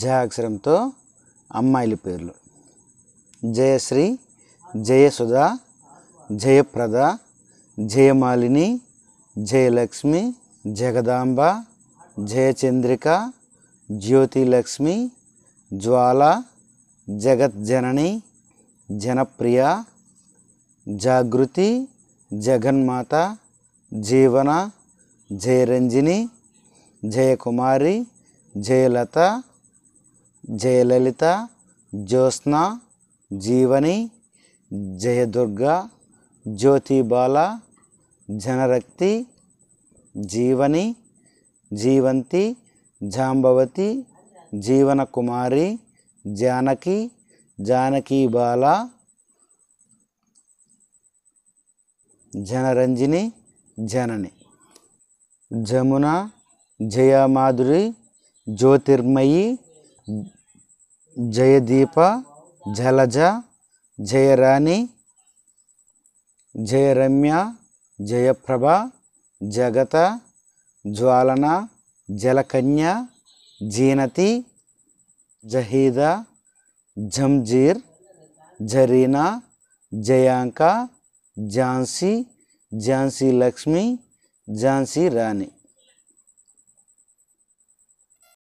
జ అక్షరంతో అమ్మాయిల పేర్లు జయశ్రీ జయసుధ జయప్రద జయమాలిని జయలక్ష్మి జగదాంబ జయచంద్రిక జ్యోతిలక్ష్మి జ్వాల జగజ్జనని జనప్రియ జాగృతి జగన్మాత జీవన జయరంజిని జయకుమారి జయలత జయలలిత జ్యోత్స్న జీవని జయదుర్గ జ్యోతిబాల జనరక్తి జీవని జీవంతి జాంబవతి జీవన కుమారి జానకి జానకీబాల జనరంజిని జనని జమున జయమాధురి జ్యోతిర్మయి जयदीप जलज जयराणी जयरम्य जयप्रभ जगत ज्वालना जलकन्या जीनती जहीद जमजीर जरीना जयांका झांसी झांसी लक्ष्मी झांसी रानी